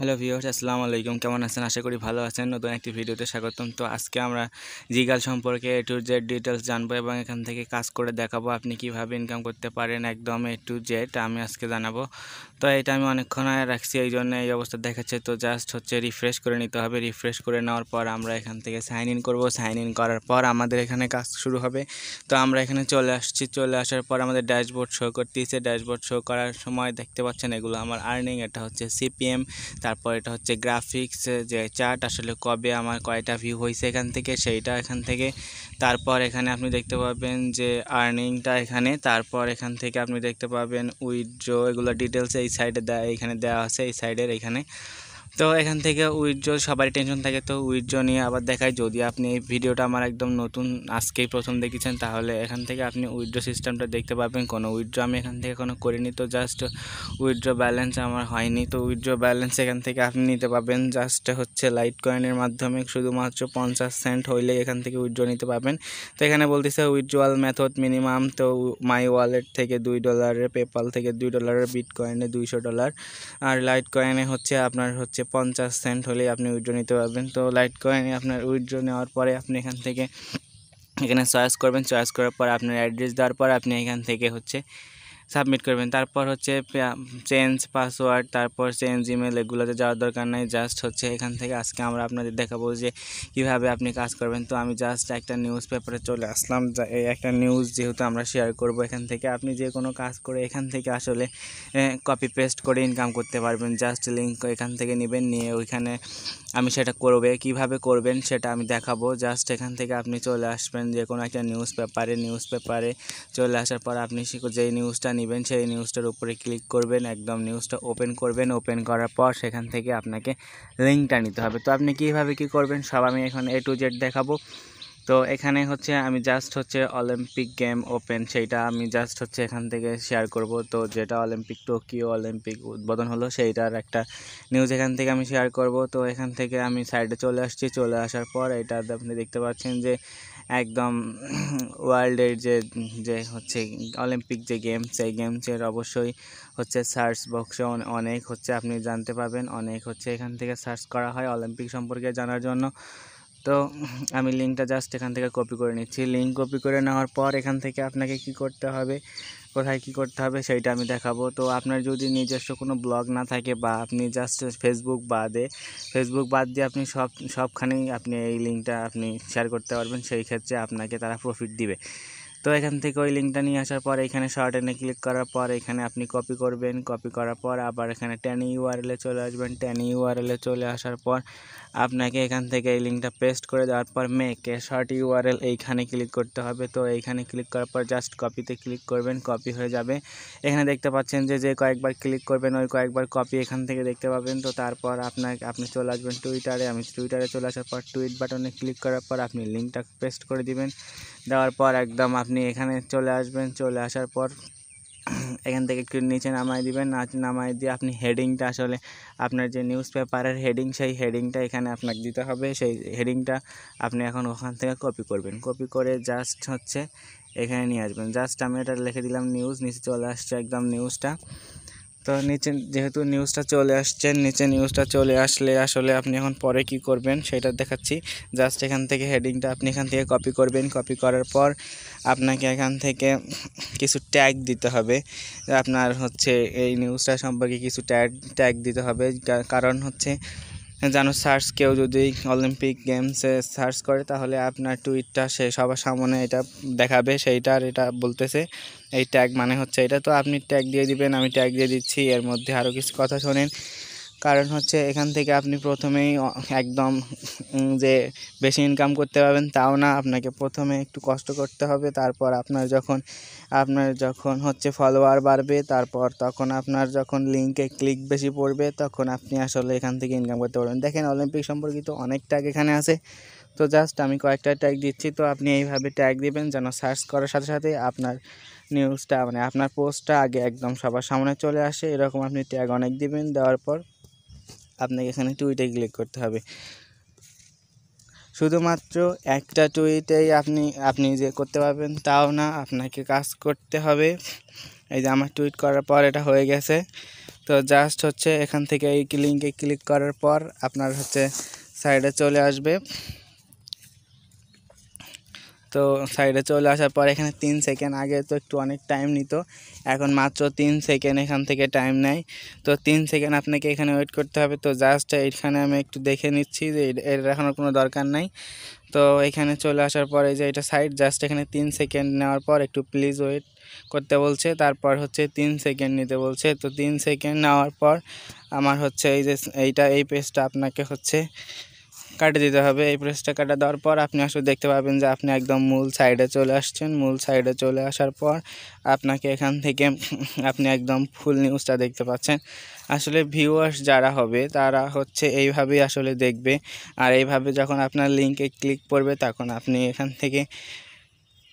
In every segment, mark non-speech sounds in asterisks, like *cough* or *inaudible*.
hello viewers আসসালামু আলাইকুম কেমন আছেন আশা করি ভালো আছেন নতুন একটি ভিডিওতে স্বাগতম তো আজকে আমরা জিগাল সম্পর্কে এ টু জেড ডিটেলস জানবো এবং এখান থেকে কাজ করে দেখাবো আপনি কিভাবে ইনকাম করতে পারেন একদম এ টু জেড আমি আজকে জানাবো তো এটা আমি অনেকক্ষণ রাখছি এই জন্য এই অবস্থা দেখাচ্ছে তো জাস্ট হচ্ছে রিফ্রেশ করে নিতে হবে রিফ্রেশ করে নেওয়ার পর আমরা এখান থেকে সাইন ইন করবো সাইন ইন করার পর আমাদের এখানে কাজ শুরু হবে তো আমরা এখানে চলে আসছি চলে আসার পর আমাদের ড্যাশবোর্ড শো করতেছে ড্যাশবোর্ড শো করার সময় দেখতে পাচ্ছেন এগুলো আমার আর্নিং এটা হচ্ছে সিপিএম তারপর এটা হচ্ছে গ্রাফিক্স যে চার্ট আসলে কবে আমার কয়টা ভিউ হয়েছে এখান থেকে সেইটা এখান থেকে তারপর এখানে আপনি দেখতে পাবেন যে আর্নিংটা এখানে তারপর এখান থেকে আপনি দেখতে পাবেন উইথড্র এগুলো ডিটেলস এই সাইডে দেয় এখানে দেওয়া আছে এই সাইডের এখানে তো এখান থেকে উইথড্র সবারই টেনশন থাকে তো উইথড্র নিয়ে আবার দেখায় যদি আপনি এই ভিডিওটা আমার একদম নতুন আজকেই প্রথম দেখেছেন তাহলে এখান থেকে আপনি উইড্রো সিস্টেমটা দেখতে পাবেন কোনো উইড্রো আমি এখান থেকে কোনো করিনি তো জাস্ট উইড্রো ব্যালেন্স আমার হয়নি তো উইড্রো ব্যালেন্স এখান থেকে আপনি নিতে পাবেন জাস্ট হচ্ছে লাইট কয়েনের মাধ্যমে শুধুমাত্র পঞ্চাশ সেন্ট হইলে এখান থেকে উইড্রো নিতে পাবেন তো এখানে বলতেছে উইড্রোয়াল মেথড মিনিমাম তো মাই ওয়ালেট থেকে দুই ডলারের পেপাল থেকে দুই ডলারের বিট কয়েনে দুইশো ডলার আর লাইট কয়েনে হচ্ছে আপনার হচ্ছে পঞ্চাশ সেন্ট হলেই আপনি উইড্রো নিতে পারবেন তো লাইট কয়েন আপনার উইড্রো নেওয়ার পরে আপনি এখান থেকে এখানে চয়েস করবেন চয়েস করার পর আপনার অ্যাড্রেস দেওয়ার পর আপনি এখান থেকে হচ্ছে সাবমিট করবেন তারপর হচ্ছে চেঞ্জ পাসওয়ার্ড তারপর চেঞ্জ ইমেল এগুলোতে যাওয়ার দরকার নেই জাস্ট হচ্ছে এখান থেকে আজকে আমরা আপনাদের দেখাবো যে কীভাবে আপনি কাজ করবেন তো আমি জাস্ট একটা নিউজ পেপারে চলে আসলাম এই একটা নিউজ যেহেতু আমরা শেয়ার করব এখান থেকে আপনি যে কোনো কাজ করে এখান থেকে আসলে কপি পেস্ট করে ইনকাম করতে পারবেন জাস্ট লিঙ্ক এখান থেকে নেবেন নিয়ে ওইখানে আমি সেটা করবে কিভাবে করবেন সেটা আমি দেখাবো জাস্ট এখান থেকে আপনি চলে আসবেন যে কোনো একটা নিউজ পেপারে নিউজ পেপারে চলে আসার পর আপনি যেই নিউজটা নেবেন সেই নিউজটার উপরে ক্লিক করবেন একদম নিউজটা ওপেন করবেন ওপেন করার পর সেখান থেকে আপনাকে লিঙ্কটা নিতে হবে তো আপনি কীভাবে কি করবেন সব আমি এখন এ টু জেড দেখাবো তো এখানে হচ্ছে আমি জাস্ট হচ্ছে অলিম্পিক গেম ওপেন সেইটা আমি জাস্ট হচ্ছে এখান থেকে শেয়ার করব তো যেটা অলিম্পিক টোকিও অলিম্পিক উদ্বোধন হলো সেইটার একটা নিউজ এখান থেকে আমি শেয়ার করব তো এখান থেকে আমি সাইডে চলে আসছি চলে আসার পর এটা আপনি দেখতে পাচ্ছেন যে একদম ওয়ার্ল্ডের যে যে হচ্ছে অলিম্পিক যে গেমস সেই গেমসের অবশ্যই হচ্ছে সার্চ বক্সে অনেক হচ্ছে আপনি জানতে পাবেন অনেক হচ্ছে এখান থেকে সার্চ করা হয় অলিম্পিক সম্পর্কে জানার জন্য তো আমি লিঙ্কটা জাস্ট এখান থেকে কপি করে নিচ্ছি লিঙ্ক কপি করে নেওয়ার পর এখান থেকে আপনাকে কি করতে হবে কোথায় কী করতে হবে সেইটা আমি দেখাবো তো আপনার যদি নিজস্ব কোনো ব্লগ না থাকে বা আপনি জাস্ট ফেসবুক বাদে ফেসবুক বাদ দিয়ে আপনি সব সবখানেই আপনি এই লিঙ্কটা আপনি শেয়ার করতে পারবেন সেই ক্ষেত্রে আপনাকে তারা প্রফিট দিবে তো এখান থেকে ওই লিঙ্কটা নিয়ে আসার পর এখানে শর্ট এনে ক্লিক করার পর এখানে আপনি কপি করবেন কপি করার পর আবার এখানে ট্যান ইউআরএলে চলে আসবেন ট্যান ইউআরএলে চলে আসার পর আপনাকে এখান থেকে এই লিঙ্কটা পেস্ট করে দেওয়ার পর মেয়েকে শর্ট ইউআরএল এইখানে ক্লিক করতে হবে তো এইখানে ক্লিক করার পর জাস্ট কপিতে ক্লিক করবেন কপি হয়ে যাবে এখানে দেখতে পাচ্ছেন যে যে কয়েকবার ক্লিক করবেন ওই কয়েকবার কপি এখান থেকে দেখতে পাবেন তো তারপর আপনাকে আপনি চলে আসবেন টুইটারে আমি টুইটারে চলে আসার পর টুইট বাটনে ক্লিক করার পর আপনি লিঙ্কটা পেস্ট করে দিবেন দেওয়ার পর একদম আপনি আপনি এখানে চলে আসবেন চলে আসার পর *clears throat* এখান থেকে একটু নিচে নামাই দিবেন নামাই দিয়ে আপনি হেডিংটা আসলে আপনার যে নিউজ পেপারের হেডিং সেই হেডিংটা এখানে আপনাকে দিতে হবে সেই হেডিংটা আপনি এখন ওখান থেকে কপি করবেন কপি করে জাস্ট হচ্ছে এখানে নিয়ে আসবেন জাস্ট আমি এটা লিখে দিলাম নিউজ নিচে চলে আসছে একদম নিউজটা তো নিচে যেহেতু নিউজটা চলে আসছে নিচে নিউজটা চলে আসলে আসলে আপনি এখন পরে কি করবেন সেটা দেখাচ্ছি জাস্ট এখান থেকে হেডিংটা আপনি এখান থেকে কপি করবেন কপি করার পর আপনাকে এখান থেকে কিছু ট্যাগ দিতে হবে আপনার হচ্ছে এই নিউজটা সম্পর্কে কিছু ট্যাগ ট্যাগ দিতে হবে কারণ হচ্ছে যেন সার্চ কেউ যদি অলিম্পিক গেমসে সার্চ করে তাহলে আপনার টুইটটা সে সবার সামনে এটা দেখাবে সেইটার এটা বলতেছে এই ট্যাগ মানে হচ্ছে এটা তো আপনি ট্যাগ দিয়ে দিবেন আমি ট্যাগ দিয়ে দিচ্ছি এর মধ্যে আরও কিছু কথা শোনেন কারণ হচ্ছে এখান থেকে আপনি প্রথমেই একদম যে বেশি ইনকাম করতে পারবেন তাও না আপনাকে প্রথমে একটু কষ্ট করতে হবে তারপর আপনার যখন আপনার যখন হচ্ছে ফলোয়ার বাড়বে তারপর তখন আপনার যখন লিঙ্কে ক্লিক বেশি পড়বে তখন আপনি আসলে এখান থেকে ইনকাম করতে পারবেন দেখেন অলিম্পিক সম্পর্কিত অনেক ট্যাগ এখানে আছে তো জাস্ট আমি কয়েকটা ট্যাগ দিচ্ছি তো আপনি এইভাবে ট্যাগ দিবেন যেন সার্চ করার সাথে সাথে আপনার নিউজটা মানে আপনার পোস্টটা আগে একদম সবার সামনে চলে আসে এরকম আপনি ট্যাগ অনেক দিবেন দেওয়ার পর আপনাকে এখানে টুইটে ক্লিক করতে হবে শুধুমাত্র একটা টুইটেই আপনি আপনি যে করতে পারবেন তাও না আপনাকে কাজ করতে হবে এই যে আমার টুইট করার পর এটা হয়ে গেছে তো জাস্ট হচ্ছে এখান থেকে এই লিঙ্কে ক্লিক করার পর আপনার হচ্ছে সাইডে চলে আসবে তো সাইডে চলে আসার পর এখানে তিন সেকেন্ড আগে তো একটু অনেক টাইম নিত এখন মাত্র তিন সেকেন্ড এখান থেকে টাইম নেয় তো তিন সেকেন্ড আপনাকে এখানে ওয়েট করতে হবে তো জাস্ট এখানে আমি একটু দেখে নিচ্ছি যে এর এখনও কোনো দরকার নাই তো এখানে চলে আসার পরে যে এটা সাইড জাস্ট এখানে তিন সেকেন্ড নেওয়ার পর একটু প্লিজ ওয়েট করতে বলছে তারপর হচ্ছে তিন সেকেন্ড নিতে বলছে তো তিন সেকেন্ড নেওয়ার পর আমার হচ্ছে এই যে এইটা এই পেজটা আপনাকে হচ্ছে কাটে দিতে হবে এই প্রসেসটা কাটা দেওয়ার পর আপনি আসলে দেখতে পাবেন যে আপনি একদম মূল সাইডে চলে আসছেন মূল সাইডে চলে আসার পর আপনাকে এখান থেকে আপনি একদম ফুল নিউজটা দেখতে পাচ্ছেন আসলে ভিউয়ার্স যারা হবে তারা হচ্ছে এইভাবেই আসলে দেখবে আর এইভাবে যখন আপনার লিঙ্কে ক্লিক করবে তখন আপনি এখান থেকে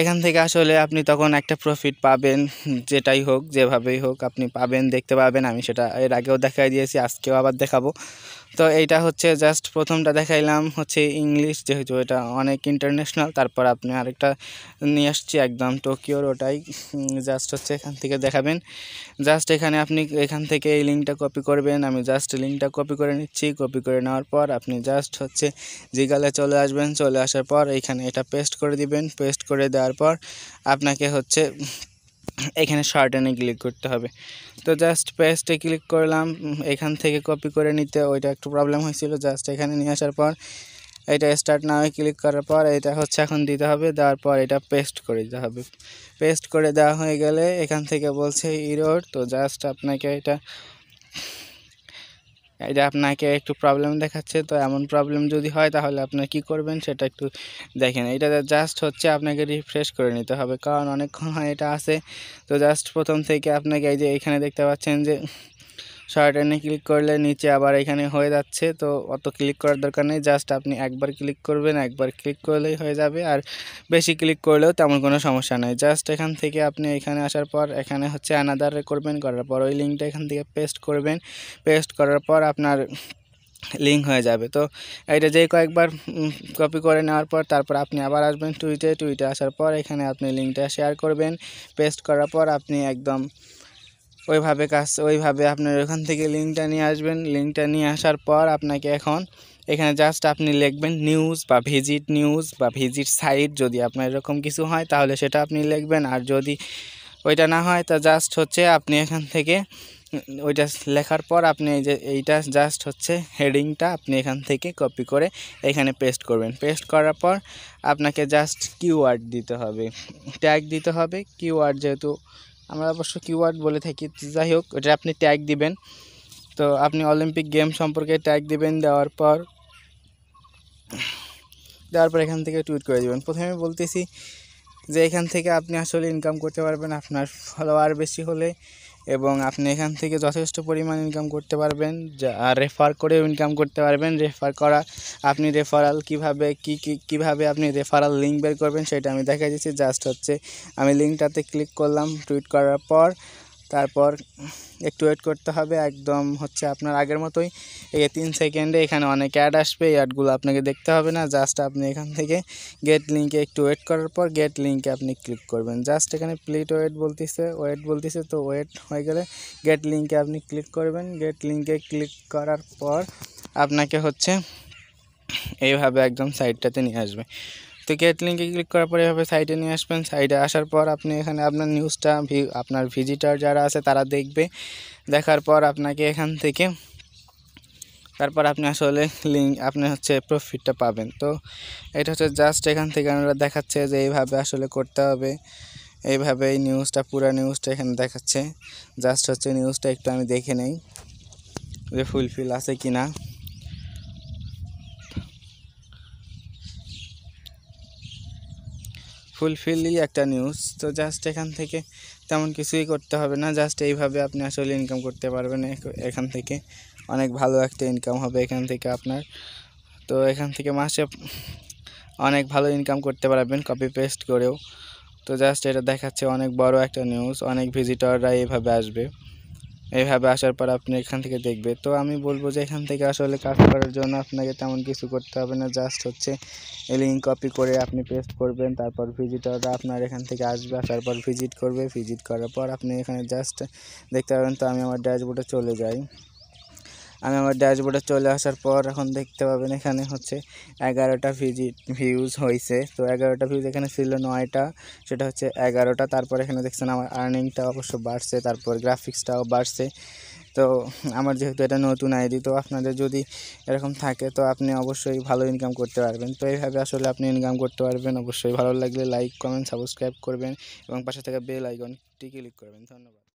এখান থেকে আসলে আপনি তখন একটা প্রফিট পাবেন যেটাই হোক যেভাবেই হোক আপনি পাবেন দেখতে পাবেন আমি সেটা এর আগেও দেখাই দিয়েছি আজকেও আবার দেখাবো তো এইটা হচ্ছে জাস্ট প্রথমটা দেখাইলাম হচ্ছে ইংলিশ যেহেতু এটা অনেক ইন্টারন্যাশনাল তারপর আপনি আরেকটা নিয়ে আসছি একদম টোকিওর ওটাই জাস্ট হচ্ছে এখান থেকে দেখাবেন জাস্ট এখানে আপনি এখান থেকে এই লিঙ্কটা কপি করবেন আমি জাস্ট লিঙ্কটা কপি করে নিচ্ছি কপি করে নেওয়ার পর আপনি জাস্ট হচ্ছে জিগালে চলে আসবেন চলে আসার পর এইখানে এটা পেস্ট করে দিবেন পেস্ট করে দেওয়ার পর আপনাকে হচ্ছে এখানে শর্টেনে ক্লিক করতে হবে তো জাস্ট পেস্টে ক্লিক করলাম এখান থেকে কপি করে নিতে ওইটা একটু প্রবলেম হয়েছিল জাস্ট এখানে নিয়ে আসার পর এটা স্টার্ট নামে ক্লিক করার পর এটা হচ্ছে এখন দিতে হবে দেওয়ার পর এটা পেস্ট করে দিতে হবে পেস্ট করে দেওয়া হয়ে গেলে এখান থেকে বলছে ইরোর তো জাস্ট আপনাকে এটা এটা আপনাকে একটু প্রবলেম দেখাচ্ছে তো এমন প্রবলেম যদি হয় তাহলে আপনার কি করবেন সেটা একটু দেখেন এটা জাস্ট হচ্ছে আপনাকে রিফ্রেশ করে নিতে হবে কারণ অনেকক্ষণ হয় এটা আছে তো জাস্ট প্রথম থেকে আপনাকে এই যে এখানে দেখতে পাচ্ছেন যে টেনে ক্লিক করলে নিচে আবার এখানে হয়ে যাচ্ছে তো অত ক্লিক করার দরকার নেই জাস্ট আপনি একবার ক্লিক করবেন একবার ক্লিক করলেই হয়ে যাবে আর বেশি ক্লিক করলেও তেমন কোনো সমস্যা নেই জাস্ট এখান থেকে আপনি এখানে আসার পর এখানে হচ্ছে আনাদারে করবেন করার পর ওই লিঙ্কটা এখান থেকে পেস্ট করবেন পেস্ট করার পর আপনার লিঙ্ক হয়ে যাবে তো এটা যেই কয়েকবার কপি করে নেওয়ার পর তারপর আপনি আবার আসবেন টুইটে টুইটে আসার পর এখানে আপনি লিঙ্কটা শেয়ার করবেন পেস্ট করার পর আপনি একদম ওইভাবে কাজ ওইভাবে আপনার ওখান থেকে লিঙ্কটা নিয়ে আসবেন লিঙ্কটা নিয়ে আসার পর আপনাকে এখন এখানে জাস্ট আপনি লিখবেন নিউজ বা ভিজিট নিউজ বা ভিজিট সাইট যদি আপনার এরকম কিছু হয় তাহলে সেটা আপনি লিখবেন আর যদি ওইটা না হয় তা জাস্ট হচ্ছে আপনি এখান থেকে ওইটা লেখার পর আপনি এই যে এইটা জাস্ট হচ্ছে হেডিংটা আপনি এখান থেকে কপি করে এখানে পেস্ট করবেন পেস্ট করার পর আপনাকে জাস্ট কিউআর দিতে হবে ট্যাগ দিতে হবে কিউআর যেহেতু আমরা অবশ্য কিওয়ার্ড বলে থাকি যাই হোক ওটা আপনি ট্যাগ দিবেন তো আপনি অলিম্পিক গেম সম্পর্কে ট্যাগ দিবেন দেওয়ার পর দেওয়ার পর এখান থেকে টুইট করে দেবেন প্রথমে বলতেছি যে এখান থেকে আপনি আসলে ইনকাম করতে পারবেন আপনার ফলোয়ার বেশি হলে এবং আপনি এখান থেকে যথেষ্ট পরিমাণ ইনকাম করতে পারবেন আর রেফার করেও ইনকাম করতে পারবেন রেফার করা আপনি রেফারাল কিভাবে কি কিভাবে আপনি রেফারাল লিঙ্ক বের করবেন সেটা আমি দেখা দিচ্ছি জাস্ট হচ্ছে আমি লিঙ্কটাতে ক্লিক করলাম টুইট করার পর তারপর একটু ওয়েট করতে হবে একদম হচ্ছে আপনার আগের মতোই এই তিন সেকেন্ডে এখানে অনেক অ্যাড আসবে এই অ্যাডগুলো আপনাকে দেখতে হবে না জাস্ট আপনি এখান থেকে গেট লিঙ্কে একটু ওয়েট করার পর গেট লিঙ্কে আপনি ক্লিক করবেন জাস্ট এখানে প্লিট ওয়েট বলতেছে ওয়েট বলতেছে তো ওয়েট হয়ে গেলে গেট লিঙ্কে আপনি ক্লিক করবেন গেট লিঙ্কে ক্লিক করার পর আপনাকে হচ্ছে এইভাবে একদম সাইডটাতে নিয়ে আসবে তো গেট লিঙ্কে ক্লিক করার পরে এভাবে সাইডে নিয়ে আসবেন সাইডে আসার পর আপনি এখানে আপনার নিউজটা আপনার ভিজিটার যারা আছে তারা দেখবে দেখার পর আপনাকে এখান থেকে তারপর আপনি আসলে লিঙ্ক আপনি হচ্ছে প্রফিটটা পাবেন তো এটা হচ্ছে জাস্ট এখান থেকে আমরা দেখাচ্ছে যে এইভাবে আসলে করতে হবে এইভাবে এই নিউজটা পুরো নিউজটা এখানে দেখাচ্ছে জাস্ট হচ্ছে নিউজটা একটু আমি দেখে নেই যে ফুলফিল আছে কি না ফুলফিলই একটা নিউজ তো জাস্ট এখান থেকে তেমন কিছুই করতে হবে না জাস্ট এইভাবে আপনি আসলে ইনকাম করতে পারবেন এখান থেকে অনেক ভালো একটা ইনকাম হবে এখান থেকে আপনার তো এখান থেকে মাসে অনেক ভালো ইনকাম করতে পারবেন কপি পেস্ট করেও তো জাস্ট এটা দেখাচ্ছে অনেক বড় একটা নিউজ অনেক ভিজিটররা এভাবে আসবে এইভাবে আসার পর আপনি এখান থেকে দেখবে তো আমি বলবো যে এখান থেকে আসলে কাজ করার জন্য আপনাকে তেমন কিছু করতে হবে না জাস্ট হচ্ছে লিঙ্ক কপি করে আপনি পেস্ট করবেন তারপর ভিজিটররা আপনার এখান থেকে আসবে আসার পর ভিজিট করবে ভিজিট করার পর আপনি এখানে জাস্ট দেখতে পাবেন তো আমি আমার ড্যাশবোর্ডে চলে যাই আমি আমার ড্যাশবোর্ডে চলে আসার পর এখন দেখতে পাবেন এখানে হচ্ছে এগারোটা ভিজিট ভিউজ হয়েছে তো এগারোটা ভিউজ এখানে ছিল নয়টা সেটা হচ্ছে এগারোটা তারপর এখানে দেখছেন আমার আর্নিংটা অবশ্য বাড়ছে তারপর গ্রাফিক্সটাও বাড়ছে তো আমার যেহেতু এটা নতুন আইডি তো আপনাদের যদি এরকম থাকে তো আপনি অবশ্যই ভালো ইনকাম করতে পারবেন তো এইভাবে আসলে আপনি ইনকাম করতে পারবেন অবশ্যই ভালো লাগলে লাইক কমেন্ট সাবস্ক্রাইব করবেন এবং পাশে থাকা বেল আইকনটি ক্লিক করবেন ধন্যবাদ